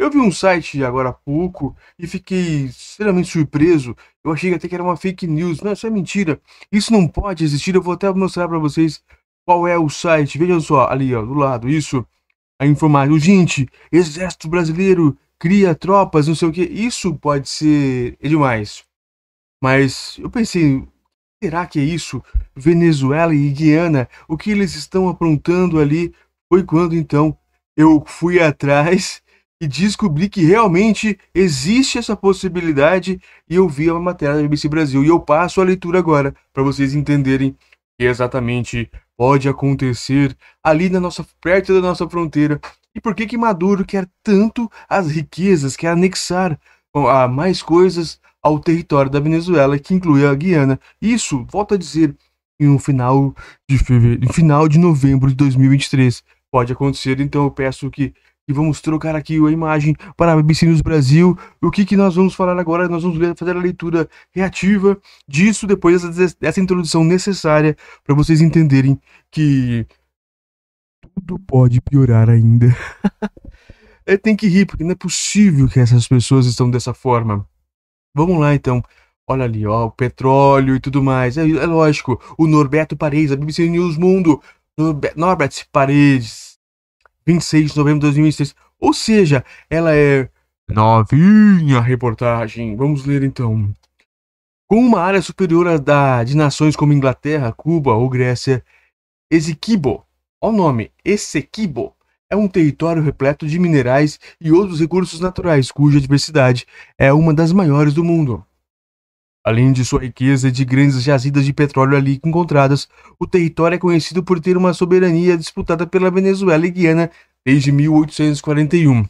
Eu vi um site agora há pouco e fiquei extremamente surpreso. Eu achei até que era uma fake news. Não, isso é mentira. Isso não pode existir. Eu vou até mostrar para vocês qual é o site. Vejam só, ali ó, do lado, isso. A informação. Gente, exército brasileiro cria tropas, não sei o que. Isso pode ser é demais. Mas eu pensei, será que é isso? Venezuela e Guiana, o que eles estão aprontando ali? Foi quando então eu fui atrás e descobri que realmente existe essa possibilidade e eu vi uma matéria da BBC Brasil. E eu passo a leitura agora para vocês entenderem o que exatamente pode acontecer ali na nossa perto da nossa fronteira e por que que Maduro quer tanto as riquezas, quer anexar a mais coisas ao território da Venezuela, que inclui a Guiana. Isso, volta a dizer, em um final de fevereiro, final de novembro de 2023 pode acontecer, então eu peço que e vamos trocar aqui a imagem para a BBC News Brasil. O que, que nós vamos falar agora? Nós vamos fazer a leitura reativa disso depois dessa, dessa introdução necessária para vocês entenderem que tudo pode piorar ainda. Tem que rir, porque não é possível que essas pessoas estão dessa forma. Vamos lá então. Olha ali, ó, o petróleo e tudo mais. É, é lógico, o Norberto Paredes, a BBC News Mundo. Norbert Paredes 26 de novembro de 2006. Ou seja, ela é novinha a reportagem. Vamos ler então. Com uma área superior à da, de nações como Inglaterra, Cuba ou Grécia, Esequibo, o nome Essequibo, é um território repleto de minerais e outros recursos naturais, cuja diversidade é uma das maiores do mundo. Além de sua riqueza de grandes jazidas de petróleo ali encontradas, o território é conhecido por ter uma soberania disputada pela Venezuela e Guiana desde 1841.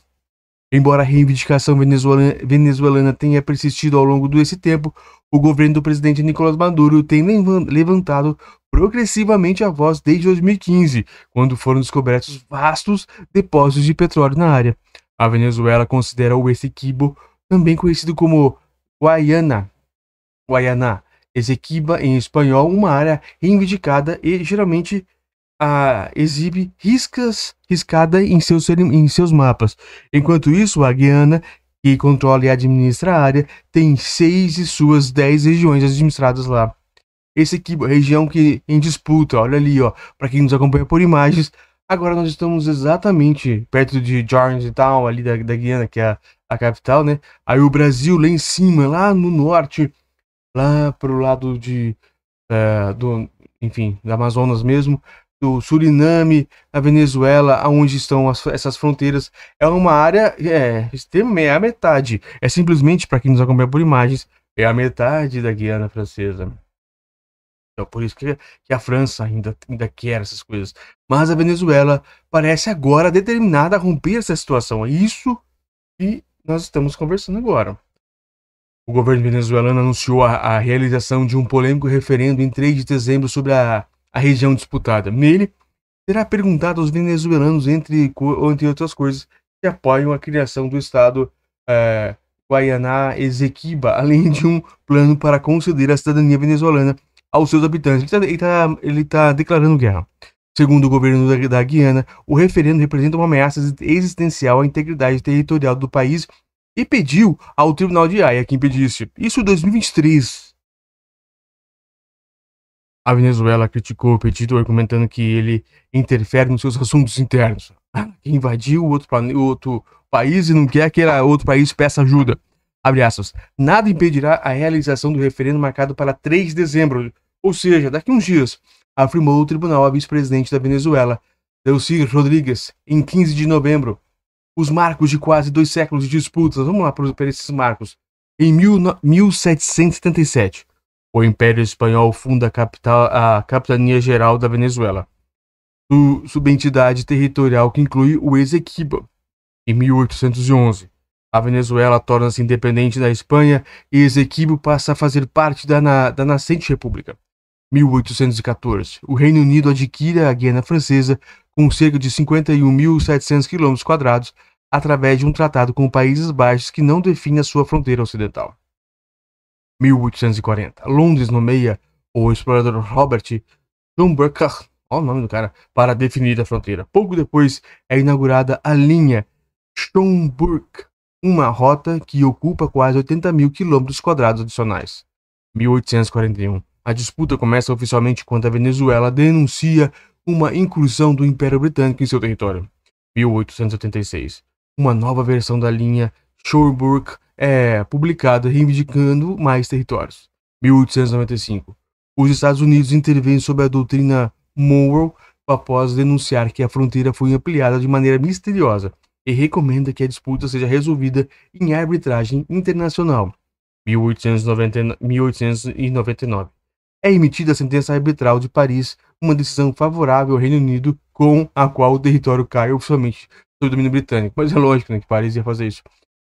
Embora a reivindicação venezuelana, tenha persistido ao longo desse tempo, o governo do presidente Nicolás Maduro tem levantado progressivamente a voz desde 2015, quando foram descobertos vastos depósitos de petróleo na área. A Venezuela considera o Essequibo, também conhecido como Guayana, Guaianá, Ezequiba em espanhol, uma área reivindicada e geralmente ah, exibe riscas riscada em seus, em seus mapas. Enquanto isso, a Guiana, que controla e administra a área, tem seis de suas dez regiões administradas lá. Esse aqui, região que em disputa, olha ali, ó, para quem nos acompanha por imagens, agora nós estamos exatamente perto de Georgetown, ali da, da Guiana, que é a, a capital, né? Aí o Brasil lá em cima, lá no norte, lá pro lado de é, do, enfim, da Amazonas mesmo, do Suriname, da Venezuela, aonde estão as, essas fronteiras, é uma área é, extrema, é a metade. É simplesmente para quem nos acompanha por imagens, é a metade da Guiana Francesa. Então, por isso que, que a França ainda, ainda quer essas coisas. Mas a Venezuela parece agora determinada a romper essa situação. É isso que nós estamos conversando agora. O governo venezuelano anunciou a, a, realização de um polêmico referendo em 3 de dezembro sobre a, a região disputada. Nele, será perguntado aos venezuelanos, entre, entre outras coisas, se apoiam a criação do Estado é, Guaianá Esequiba, além de um plano para conceder a cidadania venezuelana aos seus habitantes. Ele está tá, tá declarando guerra. Segundo o governo da, da Guiana, o referendo representa uma ameaça existencial à integridade territorial do país e pediu ao Tribunal de Haia que impedisse. Isso em 2023. A Venezuela criticou o pedido argumentando que ele interfere nos seus assuntos internos. Ah, que invadiu outro, outro país e não quer que outro país peça ajuda. Abre aspas. Nada impedirá a realização do referendo marcado para 3 de dezembro, ou seja, daqui a uns dias, afirmou o tribunal a vice-presidente da Venezuela, Delcy Rodrigues, em 15 de novembro, os marcos de quase dois séculos de disputas. Vamos lá para esses marcos. Em mil, 1777, o Império Espanhol funda a, capital, a Capitania Geral da Venezuela, su, subentidade territorial que inclui o Esequiba. Em 1811, a Venezuela torna-se independente da Espanha e Esequibo passa a fazer parte da, na, da nascente república. 1814, o Reino Unido adquire a Guiana Francesa, com cerca de 51.700 km, através de um tratado com Países Baixos que não define a sua fronteira ocidental. 1840. Londres nomeia o explorador Robert Dunbarker, o nome do cara, para definir a fronteira. Pouco depois é inaugurada a linha Schomburg, uma rota que ocupa quase 80 mil quilômetros quadrados adicionais. 1841. A disputa começa oficialmente quando a Venezuela denuncia uma incursão do Império Britânico em seu território. 1886. Uma nova versão da linha Shorebrook é publicada reivindicando mais territórios. 1895. Os Estados Unidos intervêm sob a doutrina Monroe após denunciar que a fronteira foi ampliada de maneira misteriosa e recomenda que a disputa seja resolvida em arbitragem internacional. 1899 é emitida a sentença arbitral de Paris, uma decisão favorável ao Reino Unido, com a qual o território cai oficialmente sob domínio britânico. Mas é lógico né, que Paris ia fazer isso.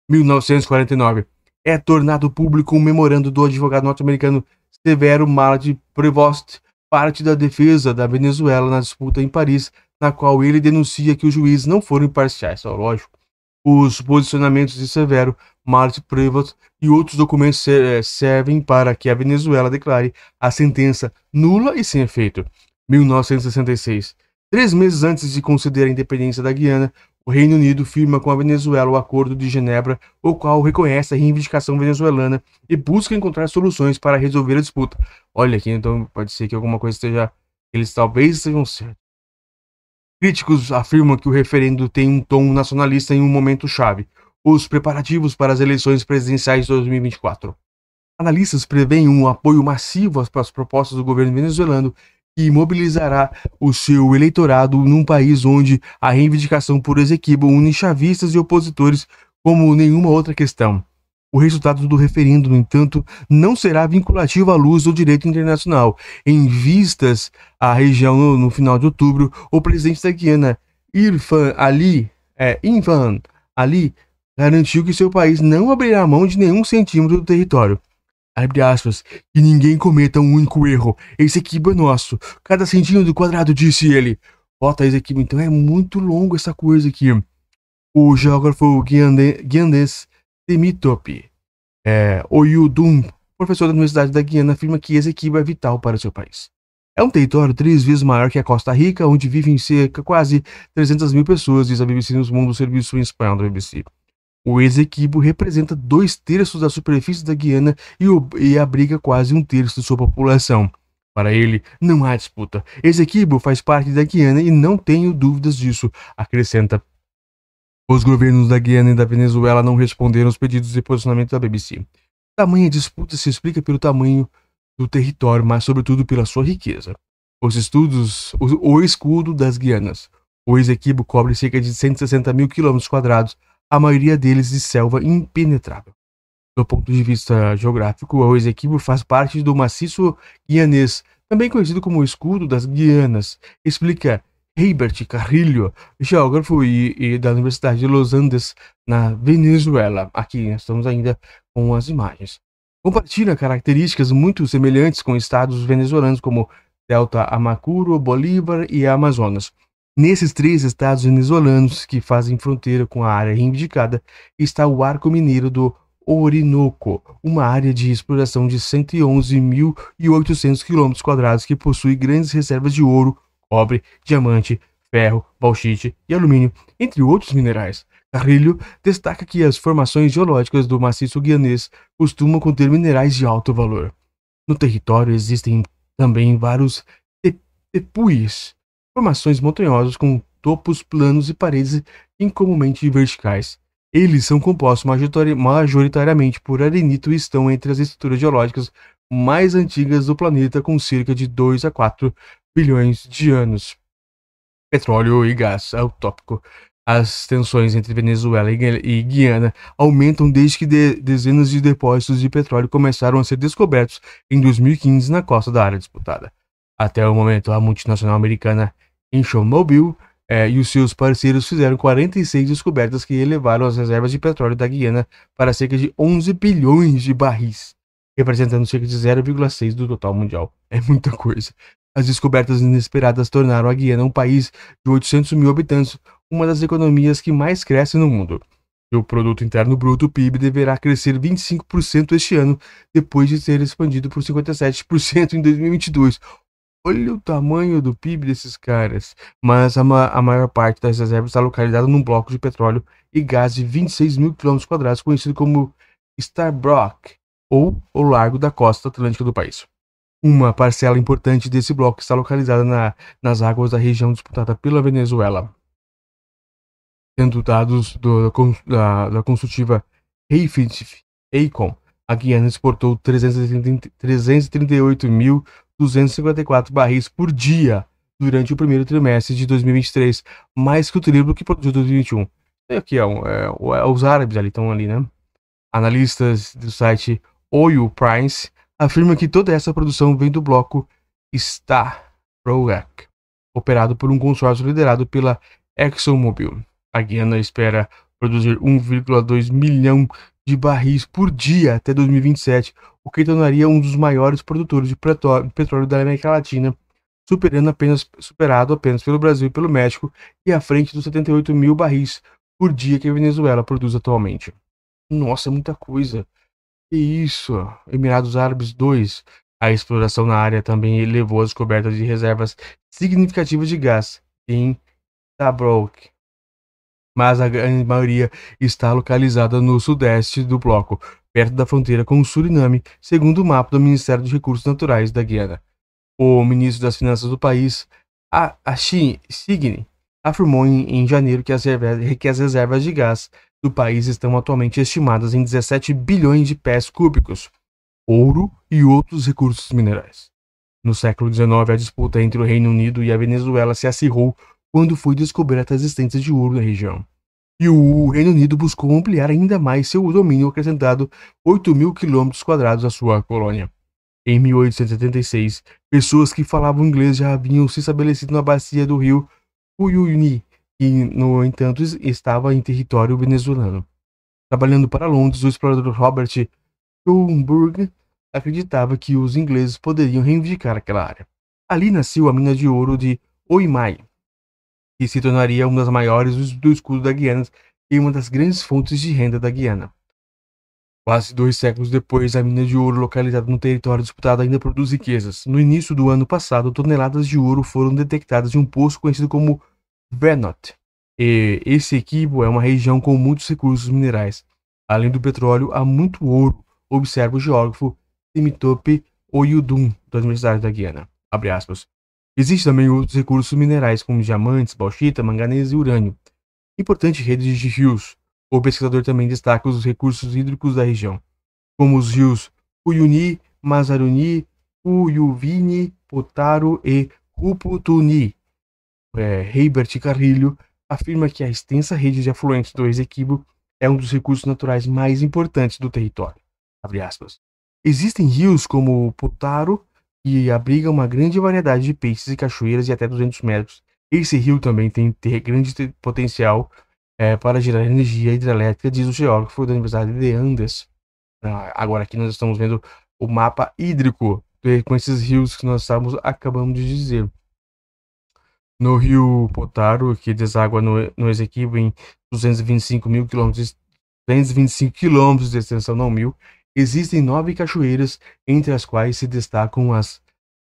1949. É tornado público um memorando do advogado norte-americano Severo Mallet Prevost, parte da defesa da Venezuela na disputa em Paris, na qual ele denuncia que os juízes não foram imparciais. É lógico. Os posicionamentos de Severo Marte Privat e outros documentos eh, servem para que a Venezuela declare a sentença nula e sem efeito. 1966. Três meses antes de conceder a independência da Guiana, o Reino Unido firma com a Venezuela o Acordo de Genebra, o qual reconhece a reivindicação venezuelana e busca encontrar soluções para resolver a disputa. Olha aqui, então pode ser que alguma coisa esteja. Eles talvez estejam certos. Críticos afirmam que o referendo tem um tom nacionalista em um momento chave os preparativos para as eleições presidenciais de 2024. Analistas preveem um apoio massivo às propostas do governo venezuelano que mobilizará o seu eleitorado num país onde a reivindicação por Ezequibo une chavistas e opositores como nenhuma outra questão. O resultado do referendo, no entanto, não será vinculativo à luz do direito internacional. Em vistas à região no, final de outubro, o presidente da Guiana, Irfan Ali, é, Invan Ali, garantiu que seu país não abrirá mão de nenhum centímetro do território. Abre aspas, que ninguém cometa um único erro. Esse equipo é nosso. Cada centímetro quadrado, disse ele. Ó, Thaís, equipe, então é muito longo essa coisa aqui. O geógrafo guiandês Temitope é, Oyudum, professor da Universidade da Guiana, afirma que Esequiba é vital para seu país. É um território três vezes maior que a Costa Rica, onde vivem cerca quase 300 mil pessoas, diz a BBC nos mundos do serviço em espanhol da BBC. O Esequibo representa dois terços da superfície da Guiana e, o, e abriga quase um terço de sua população. Para ele, não há disputa. Esequibo faz parte da Guiana e não tenho dúvidas disso, acrescenta. Os governos da Guiana e da Venezuela não responderam aos pedidos de posicionamento da BBC. Tamanha disputa se explica pelo tamanho do território, mas sobretudo pela sua riqueza. Os estudos, o, o escudo das Guianas. O Esequibo cobre cerca de 160 mil quilômetros quadrados, a maioria deles de selva impenetrável. Do ponto de vista geográfico, o Esequibo faz parte do maciço guianês, também conhecido como o Escudo das Guianas, explica Herbert Carrilho, geógrafo e, e, da Universidade de Los Andes, na Venezuela. Aqui estamos ainda com as imagens. Compartilha características muito semelhantes com estados venezuelanos como Delta Amacuro, Bolívar e Amazonas. Nesses três estados venezuelanos que fazem fronteira com a área reivindicada está o Arco Mineiro do Orinoco, uma área de exploração de 111.800 km que possui grandes reservas de ouro, cobre, diamante, ferro, bauxite e alumínio, entre outros minerais. Carrilho destaca que as formações geológicas do maciço guianês costumam conter minerais de alto valor. No território existem também vários tepuis, formações montanhosas com topos planos e paredes incomumente verticais. Eles são compostos majoritariamente por arenito e estão entre as estruturas geológicas mais antigas do planeta, com cerca de 2 a 4 bilhões de anos. Petróleo e gás é o tópico. As tensões entre Venezuela e Guiana aumentam desde que de dezenas de depósitos de petróleo começaram a ser descobertos em 2015 na costa da área disputada. Até o momento, a multinacional americana em Chernobyl, eh, e os seus parceiros fizeram 46 descobertas que elevaram as reservas de petróleo da Guiana para cerca de 11 bilhões de barris, representando cerca de 0,6 do total mundial. É muita coisa. As descobertas inesperadas tornaram a Guiana um país de 800 mil habitantes, uma das economias que mais cresce no mundo. O produto interno bruto (PIB) deverá crescer 25% este ano, depois de ser expandido por 57% em 2022 olha o tamanho do PIB desses caras. Mas a, ma a maior parte das reservas está localizada num bloco de petróleo e gás de 26 mil quilômetros quadrados, conhecido como Starbrook, ou o Largo da Costa Atlântica do país. Uma parcela importante desse bloco está localizada na, nas águas da região disputada pela Venezuela. Tendo dados do, da, da consultiva Hayfield Acon, a Guiana exportou 338 mil 254 barris por dia durante o primeiro trimestre de 2023, mais que o triplo que produziu 2021. E aqui é, é, é, os árabes ali estão ali, né? Analistas do site Oil Price afirmam que toda essa produção vem do bloco Star operado por um consórcio liderado pela ExxonMobil. A Guiana espera produzir 1,2 milhão de barris por dia até 2027, o que tornaria um dos maiores produtores de petróleo da América Latina, superando apenas, superado apenas pelo Brasil e pelo México, e à frente dos 78 mil barris por dia que a Venezuela produz atualmente. Nossa, é muita coisa! e isso! Emirados Árabes 2. A exploração na área também levou às descobertas de reservas significativas de gás em Tabrok, mas a grande maioria está localizada no sudeste do bloco, perto da fronteira com o Suriname, segundo o mapa do Ministério dos Recursos Naturais da Guiana. O ministro das Finanças do país, Ashin Signe, afirmou em, em janeiro que as, que as reservas de gás do país estão atualmente estimadas em 17 bilhões de pés cúbicos, ouro e outros recursos minerais. No século XIX, a disputa entre o Reino Unido e a Venezuela se acirrou quando foi descoberta a existência de ouro na região. E o Reino Unido buscou ampliar ainda mais seu domínio, acrescentado 8 mil quilômetros quadrados à sua colônia. Em 1876, pessoas que falavam inglês já haviam se estabelecido na bacia do rio Uyuni, que, no entanto, estava em território venezuelano. Trabalhando para Londres, o explorador Robert Schomburg acreditava que os ingleses poderiam reivindicar aquela área. Ali nasceu a mina de ouro de Oimai, que se tornaria uma das maiores do escudo da Guiana e uma das grandes fontes de renda da Guiana. Quase dois séculos depois, a mina de ouro localizada no território disputado ainda produz riquezas. No início do ano passado, toneladas de ouro foram detectadas em um poço conhecido como Venot. E esse equipo é uma região com muitos recursos minerais. Além do petróleo, há muito ouro, observa o geógrafo Timitope Oyudum, da Universidade da Guiana. Abre aspas. Existem também outros recursos minerais como diamantes, bauxita, manganês e urânio. Importante redes de rios. O pesquisador também destaca os recursos hídricos da região, como os rios Uyuni, Mazaruni, Uyuvini, Potaro e Ruputuni. É, Herbert Carrilho afirma que a extensa rede de afluentes do Esequibo é um dos recursos naturais mais importantes do território. Existem rios como o Potaro, e abriga uma grande variedade de peixes e cachoeiras de até 200 metros. Esse rio também tem grande potencial é, para gerar energia hidrelétrica, diz o geógrafo da Universidade de Andes. Ah, agora aqui nós estamos vendo o mapa hídrico eh, com esses rios que nós estamos, acabamos de dizer. No rio Potaro, que deságua no, no Esequibo em 225 mil quilômetros, 225 quilômetros de extensão, não mil, Existem nove cachoeiras, entre as quais se destacam as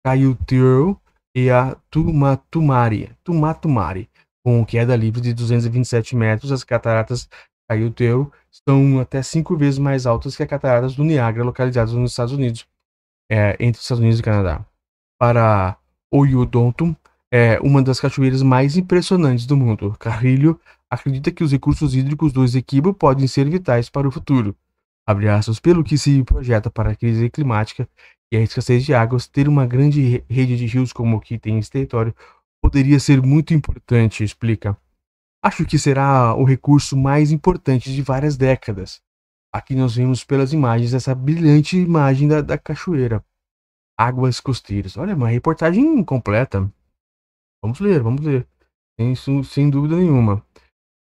Caiuteiro e a Tumatumari, Tumatumari, com queda livre de 227 metros. As cataratas Caiuteiro são até cinco vezes mais altas que as cataratas do Niágara, localizadas nos Estados Unidos, é, entre os Estados Unidos e Canadá. Para Oyodonto, é uma das cachoeiras mais impressionantes do mundo. Carrilho acredita que os recursos hídricos do Esequibo podem ser vitais para o futuro abre aspas, pelo que se projeta para a crise climática e a escassez de águas, ter uma grande rede de rios como o que tem esse território poderia ser muito importante, explica. Acho que será o recurso mais importante de várias décadas. Aqui nós vemos pelas imagens essa brilhante imagem da, da cachoeira. Águas costeiras. Olha, uma reportagem completa. Vamos ler, vamos ler. Sem, sem dúvida nenhuma.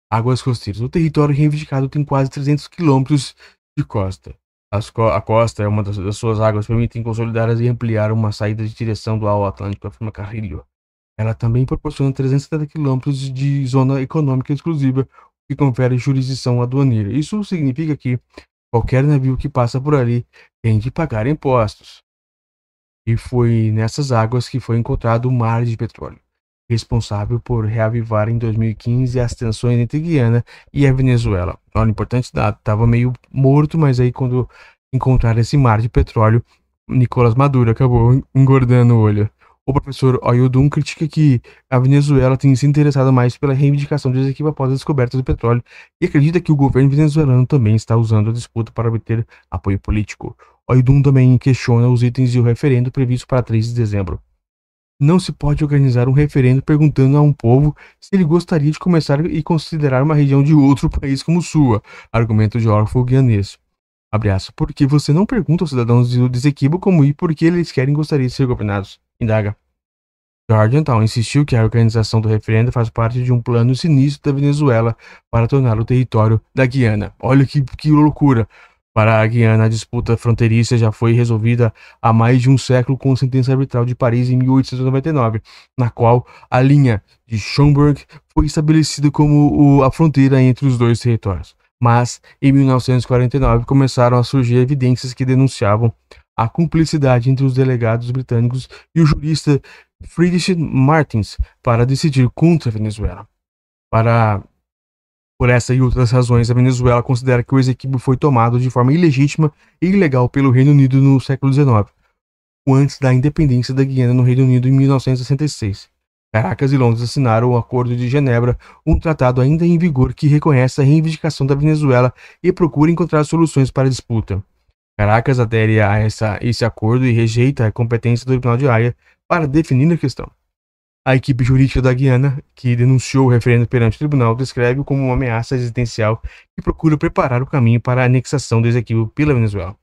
Águas costeiras. O território reivindicado tem quase 300 quilômetros de costa. Co a costa é uma das, das suas águas permitem consolidar e ampliar uma saída de direção do ao Atlântico, afirma Carrilho. Ela também proporciona 370 quilômetros de zona econômica exclusiva, que confere jurisdição aduaneira. Isso significa que qualquer navio que passa por ali tem de pagar impostos. E foi nessas águas que foi encontrado o mar de petróleo responsável por reavivar em 2015 as tensões entre Guiana e a Venezuela. Olha, importante dado, estava meio morto, mas aí quando encontraram esse mar de petróleo, Nicolás Maduro acabou engordando o olho. O professor Oyodun critica que a Venezuela tem se interessado mais pela reivindicação de Esequiba após a descoberta do petróleo e acredita que o governo venezuelano também está usando a disputa para obter apoio político. Oyodun também questiona os itens e o referendo previsto para 3 de dezembro não se pode organizar um referendo perguntando a um povo se ele gostaria de começar e considerar uma região de outro país como sua, argumento de órfão guianês. Abraço, porque você não pergunta aos cidadãos do Desequibo como e por que eles querem gostaria de ser governados, indaga. Jordan então insistiu que a organização do referendo faz parte de um plano sinistro da Venezuela para tornar o território da Guiana. Olha que, que loucura! Para a Guiana, a disputa fronteiriça já foi resolvida há mais de um século com a sentença arbitral de Paris em 1899, na qual a linha de Schomburg foi estabelecida como o, a fronteira entre os dois territórios. Mas, em 1949, começaram a surgir evidências que denunciavam a cumplicidade entre os delegados britânicos e o jurista Friedrich Martins para decidir contra a Venezuela. Para por essa e outras razões, a Venezuela considera que o Esequibo foi tomado de forma ilegítima e ilegal pelo Reino Unido no século XIX, antes da independência da Guiana no Reino Unido em 1966. Caracas e Londres assinaram o Acordo de Genebra, um tratado ainda em vigor que reconhece a reivindicação da Venezuela e procura encontrar soluções para a disputa. Caracas adere a essa, esse acordo e rejeita a competência do Tribunal de Haia para definir a questão. A equipe jurídica da Guiana, que denunciou o referendo perante o tribunal, descreve como uma ameaça existencial e procura preparar o caminho para a anexação do Esequibo pela Venezuela.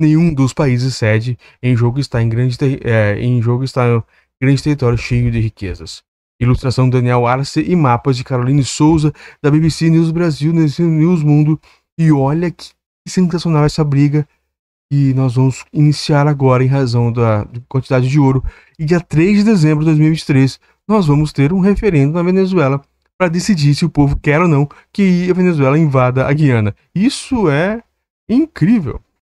Nenhum dos países sede em jogo está em grande, é, em jogo está em grande território cheio de riquezas. Ilustração de Daniel Arce e mapas de Caroline Souza, da BBC News Brasil, News Mundo. E olha que sensacional essa briga e nós vamos iniciar agora em razão da quantidade de ouro. E dia 3 de dezembro de 2023, nós vamos ter um referendo na Venezuela para decidir se o povo quer ou não que a Venezuela invada a Guiana. Isso é incrível.